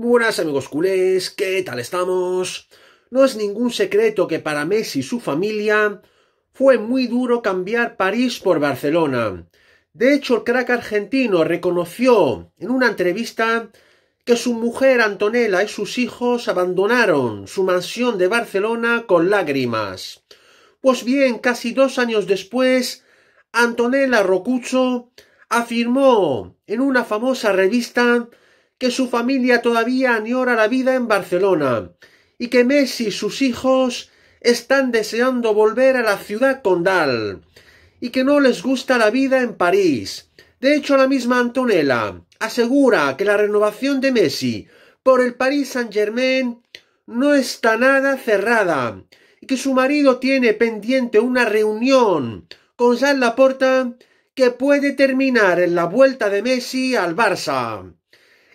Buenas amigos culés, ¿qué tal estamos? No es ningún secreto que para Messi y su familia fue muy duro cambiar París por Barcelona. De hecho, el crack argentino reconoció en una entrevista que su mujer Antonella y sus hijos abandonaron su mansión de Barcelona con lágrimas. Pues bien, casi dos años después, Antonella Rocucho afirmó en una famosa revista que su familia todavía añora la vida en Barcelona y que Messi y sus hijos están deseando volver a la ciudad condal y que no les gusta la vida en París. De hecho, la misma Antonella asegura que la renovación de Messi por el Paris Saint-Germain no está nada cerrada y que su marido tiene pendiente una reunión con Jean Laporta que puede terminar en la vuelta de Messi al Barça.